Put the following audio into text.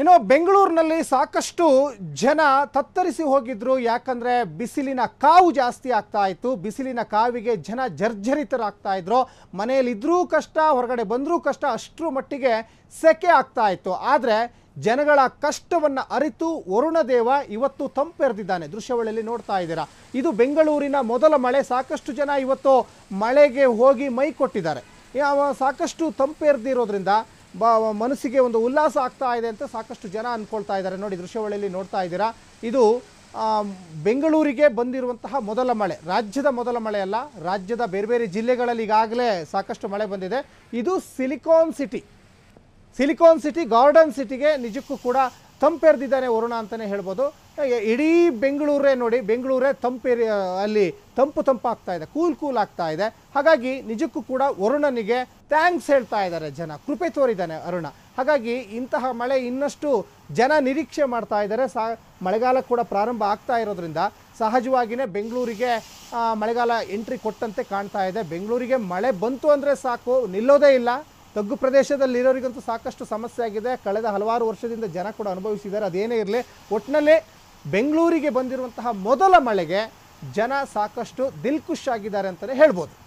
ಇನ್ನು ಬೆಂಗಳೂರಿನಲ್ಲಿ ಸಾಕಷ್ಟು ಜನ ತತ್ತರಿಸಿ ಹೋಗಿದ್ರು ಯಾಕಂದ್ರೆ ಬಿಸಿಲಿನ ಕಾವು ಜಾಸ್ತಿ ಆಗ್ತಾ ಇತ್ತು ಬಿಸಿಲಿನ ಕಾವಿಗೆ ಜನ ಜರ್ಜರಿತರಾಗ್ತಾ ಇದ್ರು ಮನೆಯಲ್ಲಿದ್ದರೂ ಕಷ್ಟ ಹೊರಗಡೆ ಬಂದರೂ ಕಷ್ಟ ಅಷ್ಟರ ಮಟ್ಟಿಗೆ ಸೆಕೆ ಆಗ್ತಾ ಇತ್ತು ಆದರೆ ಜನಗಳ ಕಷ್ಟವನ್ನು ಅರಿತು ವರುಣದೇವ ಇವತ್ತು ತಂಪೆರೆದಿದ್ದಾನೆ ದೃಶ್ಯವಳಿಯಲ್ಲಿ ನೋಡ್ತಾ ಇದ್ದೀರಾ ಇದು ಬೆಂಗಳೂರಿನ ಮೊದಲ ಮಳೆ ಸಾಕಷ್ಟು ಜನ ಇವತ್ತು ಮಳೆಗೆ ಹೋಗಿ ಮೈ ಕೊಟ್ಟಿದ್ದಾರೆ ಸಾಕಷ್ಟು ತಂಪೆರೆದಿರೋದ್ರಿಂದ ಬ ಮನಸ್ಸಿಗೆ ಒಂದು ಉಲ್ಲಾಸ ಆಗ್ತಾ ಇದೆ ಅಂತ ಸಾಕಷ್ಟು ಜನ ಅಂದ್ಕೊಳ್ತಾ ಇದ್ದಾರೆ ನೋಡಿ ದೃಶ್ಯವಳಿಯಲ್ಲಿ ನೋಡ್ತಾ ಇದ್ದೀರಾ ಇದು ಬೆಂಗಳೂರಿಗೆ ಬಂದಿರುವಂತಹ ಮೊದಲ ಮಳೆ ರಾಜ್ಯದ ಮೊದಲ ಮಳೆ ಅಲ್ಲ ರಾಜ್ಯದ ಬೇರೆ ಬೇರೆ ಜಿಲ್ಲೆಗಳಲ್ಲಿ ಈಗಾಗಲೇ ಸಾಕಷ್ಟು ಮಳೆ ಬಂದಿದೆ ಇದು silicon city silicon city garden ಸಿಟಿಗೆ ನಿಜಕ್ಕೂ ಕೂಡ ತಂಪೆರೆದಿದ್ದಾನೆ ವರುಣ ಅಂತಲೇ ಹೇಳ್ಬೋದು ಇಡೀ ಬೆಂಗಳೂರೇ ನೋಡಿ ಬೆಂಗಳೂರೇ ತಂಪೇರಿ ಅಲ್ಲಿ ತಂಪು ತಂಪಾಗ್ತಾ ಇದೆ ಕೂಲ್ ಕೂಲ್ ಆಗ್ತಾ ಇದೆ ಹಾಗಾಗಿ ನಿಜಕ್ಕೂ ಕೂಡ ವರುಣನಿಗೆ ಥ್ಯಾಂಕ್ಸ್ ಹೇಳ್ತಾ ಇದ್ದಾರೆ ಜನ ಕೃಪೆ ತೋರಿದ್ದಾನೆ ಅರುಣ ಹಾಗಾಗಿ ಇಂತಹ ಮಳೆ ಇನ್ನಷ್ಟು ಜನ ನಿರೀಕ್ಷೆ ಮಾಡ್ತಾ ಇದ್ದಾರೆ ಸಾ ಮಳೆಗಾಲ ಕೂಡ ಪ್ರಾರಂಭ ಆಗ್ತಾ ಇರೋದ್ರಿಂದ ಸಹಜವಾಗಿಯೇ ಬೆಂಗಳೂರಿಗೆ ಮಳೆಗಾಲ ಎಂಟ್ರಿ ಕೊಟ್ಟಂತೆ ಕಾಣ್ತಾ ಇದೆ ಬೆಂಗಳೂರಿಗೆ ಮಳೆ ಬಂತು ಅಂದರೆ ಸಾಕು ನಿಲ್ಲೋದೇ ಇಲ್ಲ ತಗ್ಗು ಪ್ರದೇಶದಲ್ಲಿ ಇರೋರಿಗಂತೂ ಸಾಕಷ್ಟು ಸಮಸ್ಯೆ ಆಗಿದೆ ಕಳೆದ ಹಲವಾರು ವರ್ಷದಿಂದ ಜನ ಕೂಡ ಅನುಭವಿಸಿದ್ದಾರೆ ಅದೇನೇ ಇರಲಿ ಒಟ್ಟಿನಲ್ಲಿ ಬೆಂಗಳೂರಿಗೆ ಬಂದಿರುವಂತಹ ಮೊದಲ ಮಳೆಗೆ ಜನ ಸಾಕಷ್ಟು ದಿಲ್ಖುಷ್ ಆಗಿದ್ದಾರೆ ಅಂತಲೇ ಹೇಳ್ಬೋದು